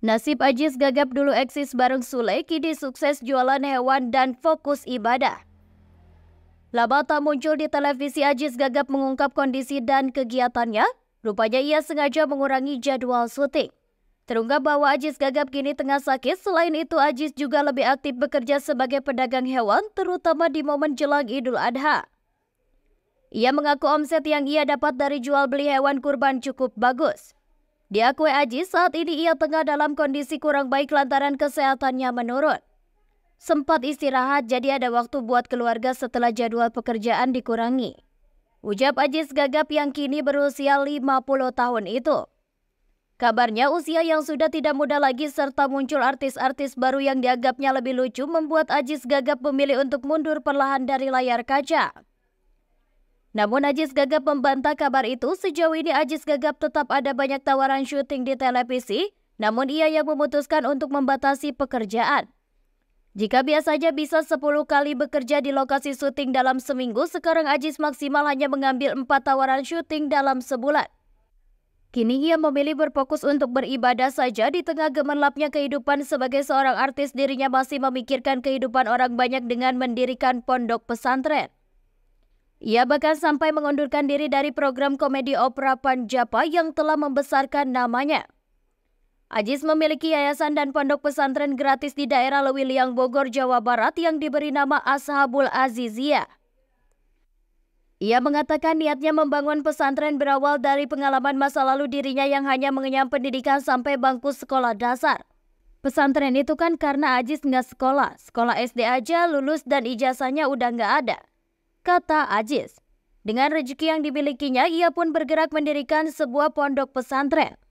Nasib Ajis gagap dulu eksis bareng Sule, kini sukses jualan hewan dan fokus ibadah. Lama tak muncul di televisi, Ajis gagap mengungkap kondisi dan kegiatannya. Rupanya ia sengaja mengurangi jadwal syuting. Terungkap bahwa Ajis gagap kini tengah sakit. Selain itu, Ajis juga lebih aktif bekerja sebagai pedagang hewan, terutama di momen jelang Idul Adha. Ia mengaku omset yang ia dapat dari jual beli hewan kurban cukup bagus. Diakui Aziz, saat ini ia tengah dalam kondisi kurang baik lantaran kesehatannya menurun. Sempat istirahat jadi ada waktu buat keluarga setelah jadwal pekerjaan dikurangi. Ucap Ajis Gagap yang kini berusia 50 tahun itu. Kabarnya usia yang sudah tidak muda lagi serta muncul artis-artis baru yang dianggapnya lebih lucu membuat Ajis Gagap memilih untuk mundur perlahan dari layar kaca. Namun Ajis Gagap membantah kabar itu, sejauh ini Ajis Gagap tetap ada banyak tawaran syuting di televisi, namun ia yang memutuskan untuk membatasi pekerjaan. Jika biasanya bisa 10 kali bekerja di lokasi syuting dalam seminggu, sekarang Ajis maksimal hanya mengambil 4 tawaran syuting dalam sebulan. Kini ia memilih berfokus untuk beribadah saja di tengah gemerlapnya kehidupan sebagai seorang artis dirinya masih memikirkan kehidupan orang banyak dengan mendirikan pondok pesantren. Ia bahkan sampai mengundurkan diri dari program komedi opera Panjapa yang telah membesarkan namanya. Ajis memiliki yayasan dan pondok pesantren gratis di daerah Lewiliang Bogor, Jawa Barat yang diberi nama Ashabul Azizia. Ia mengatakan niatnya membangun pesantren berawal dari pengalaman masa lalu dirinya yang hanya mengenyam pendidikan sampai bangku sekolah dasar. Pesantren itu kan karena Ajis nggak sekolah, sekolah SD aja lulus dan ijazahnya udah nggak ada kata Ajis. Dengan rezeki yang dimilikinya, ia pun bergerak mendirikan sebuah pondok pesantren.